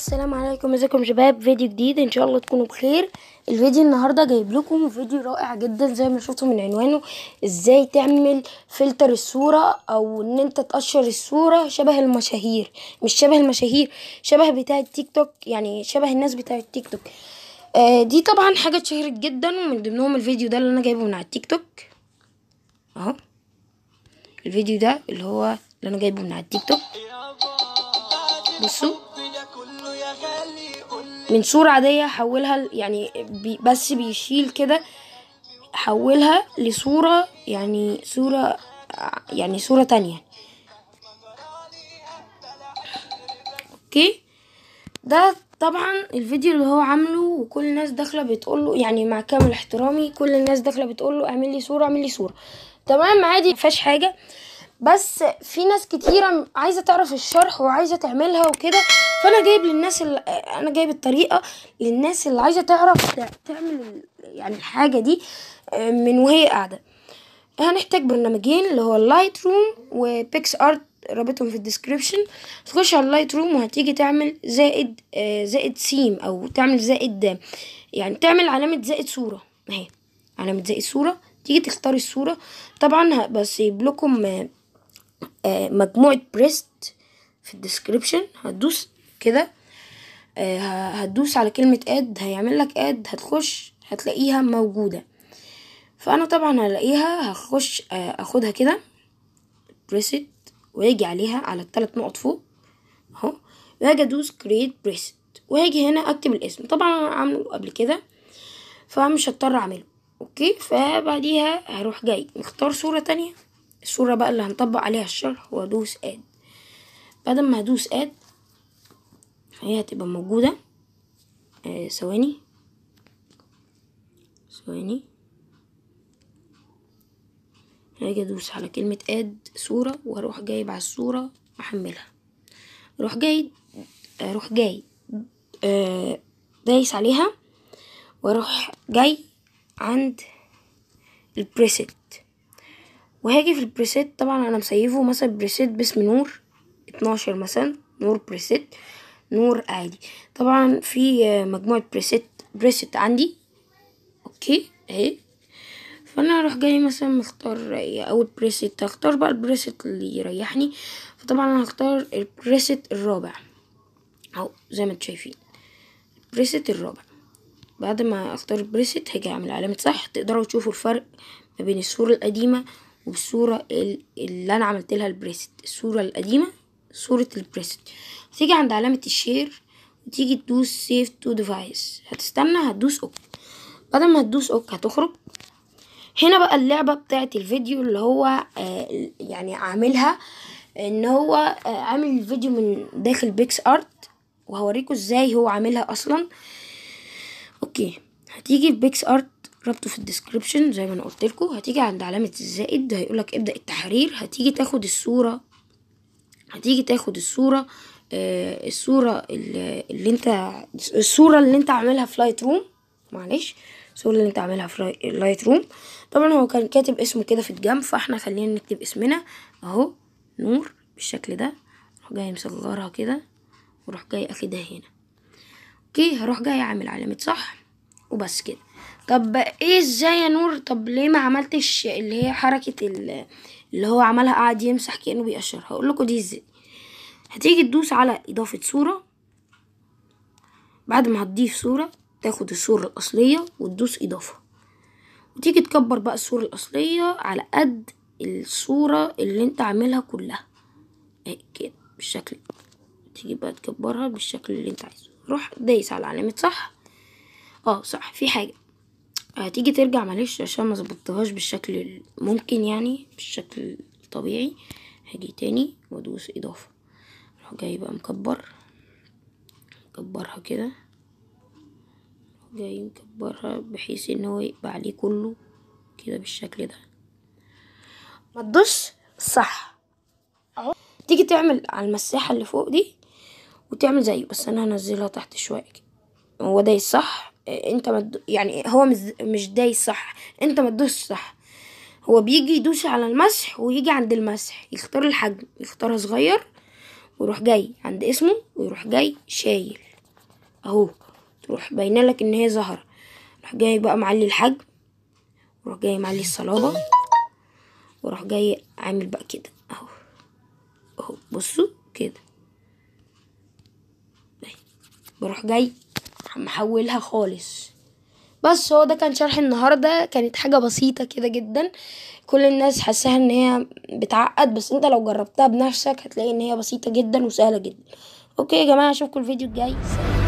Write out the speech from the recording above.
السلام عليكم ازيكم شباب فيديو جديد ان شاء الله تكونوا بخير الفيديو النهارده جايب لكم فيديو رائع جدا زي ما شفتوا من عنوانه ازاي تعمل فلتر الصوره او ان انت تقشر الصوره شبه المشاهير مش شبه المشاهير شبه بتاع التيك توك يعني شبه الناس بتاع التيك توك آه دي طبعا حاجه اتشهرت جدا ومن ضمنهم الفيديو ده اللي انا جايبه من على التيك توك اهو الفيديو ده اللي هو اللي انا جايبه من على التيك توك بصوا من صورة عادية حولها يعني بي بس بيشيل كده حولها لصورة يعني صورة يعني صورة تانية اوكي ده طبعا الفيديو اللي هو عامله وكل الناس داخله بتقوله يعني مع كامل احترامي كل الناس داخله بتقوله اعمل لي صوره اعمل لي صوره تمام عادي مفيهاش حاجه بس في ناس كتيرة عايزة تعرف الشرح وعايزة تعملها وكده فأنا جايب للناس اللي أنا جايب الطريقة للناس اللي عايزة تعرف تعمل يعني الحاجة دي آه، من وهي قاعدة هنحتاج برنامجين اللي هو اللايت روم وبيكس ارت رابطهم في الديسكريبشن تخش على اللايت روم وهتيجي تعمل زائد آه، زائد سيم او تعمل زائد يعني تعمل علامة زائد صورة اهي علامة زائد صورة تيجي تختاري الصورة طبعا بس يبلكم آه، آه، مجموعة بريست في الديسكريبشن هتدوس كده آه، هتدوس على كلمة اد هيعمل لك اد هتخش هتلاقيها موجودة فأنا طبعا هلاقيها هخش آه، اخدها كده بريست واجي عليها على الثلاث نقط فوق اهو واجي ادوس create بريست واجي هنا اكتب الاسم طبعا انا عامله قبل كده فمش هضطر اعمله اوكي فبعديها هروح جاي مختار صورة تانية الصورة بقى اللي هنطبق عليها الشرح وادوس اد بعد ما هدوس اد هي هتبقى موجودة آه، ثواني ثواني هاجي ادوس على كلمة اد صورة واروح جايب على الصورة احملها اروح جاي اروح جاي آه، دايس عليها واروح جاي عند البريسيت وهاجي في البريسيت طبعا انا مسيفه مثلا بريسيت باسم نور اتناشر مثلا نور بريسيت نور عادي طبعا في مجموعة بريسيت بريسيت عندي اوكي اهي فانا اروح جاي مثلا مختار اول بريسيت هختار بقى البريسيت اللي يريحني فطبعا انا هختار البريسيت الرابع اهو زي ما انتم شايفين البريسيت الرابع بعد ما اختار البريسيت هاجي اعمل علامة صح تقدروا تشوفوا الفرق ما بين الصورة القديمة والصورة اللي انا عملت لها البريست الصورة القديمة صورة البريست تيجي عند علامة الشير وتيجي تدوس سيف تو ديفايس هتستنى هتدوس اوك بعد ما هتدوس اوك هتخرج هنا بقى اللعبة بتاعت الفيديو اللي هو آه يعني عاملها ان هو آه عامل الفيديو من داخل بيكس ارت وهوريكم ازاي هو عاملها اصلا اوكي هتيجي في بيكس ارت رابطه في الديسكريبشن زي ما انا قلت لكم هتيجي عند علامه الزائد هيقولك ابدا التحرير هتيجي تاخد الصوره هتيجي تاخد الصوره آه الصوره اللي انت الصوره اللي انت عاملها في لايت روم معلش الصوره اللي انت عاملها في لايت روم طبعا هو كان كاتب اسمه كده في الجنب فاحنا خلينا نكتب اسمنا اهو نور بالشكل ده اروح جاي مصغرها كده واروح جاي اخدها هنا اوكي هروح جاي اعمل علامه صح وبس كده طب ايه ازاي يا نور طب ليه ما عملتش اللي هي حركة اللي هو عملها قاعد يمسح كأنه بيقشر هقول لكم دي ازاي هتيجي تدوس على اضافة صورة بعد ما هتضيف صورة تاخد الصورة الأصلية وتدوس إضافة وتيجي تكبر بقى الصورة الأصلية على قد الصورة اللي انت عاملها كلها اهي كده بالشكل تيجي بقى تكبرها بالشكل اللي انت عايزه روح دايس على علامة صح اه صح في حاجة هتيجي ترجع معلش عشان ما ظبطتهاش بالشكل الممكن يعني بالشكل الطبيعي هاجي تاني وادوس اضافه اروح جاي بقى مكبر مكبرها كده جاي مكبرها بحيث ان هو يبقى عليه كله كده بالشكل ده ما تدوش صح اهو تيجي تعمل على المساحه اللي فوق دي وتعمل زيه بس انا هنزلها تحت شويه كده هو ده الصح انت مد... يعني هو مش, مش دايس صح انت ما صح هو بيجي يدوس على المسح ويجي عند المسح يختار الحجم يختارها صغير ويروح جاي عند اسمه ويروح جاي شايل اهو تروح باينه لك ان هي زهره روح جاي بقى معلي الحجم وروح جاي معلي الصلابه وروح جاي عامل بقى كده اهو اهو بصوا كده بروح جاي محولها خالص بس هو ده كان شرح النهاردة كانت حاجة بسيطة كده جدا كل الناس حاساها ان هي بتعقد بس انت لو جربتها بنفسك هتلاقي ان هي بسيطة جدا وسهلة جدا اوكي يا جماعة اشوفكم الفيديو الجاي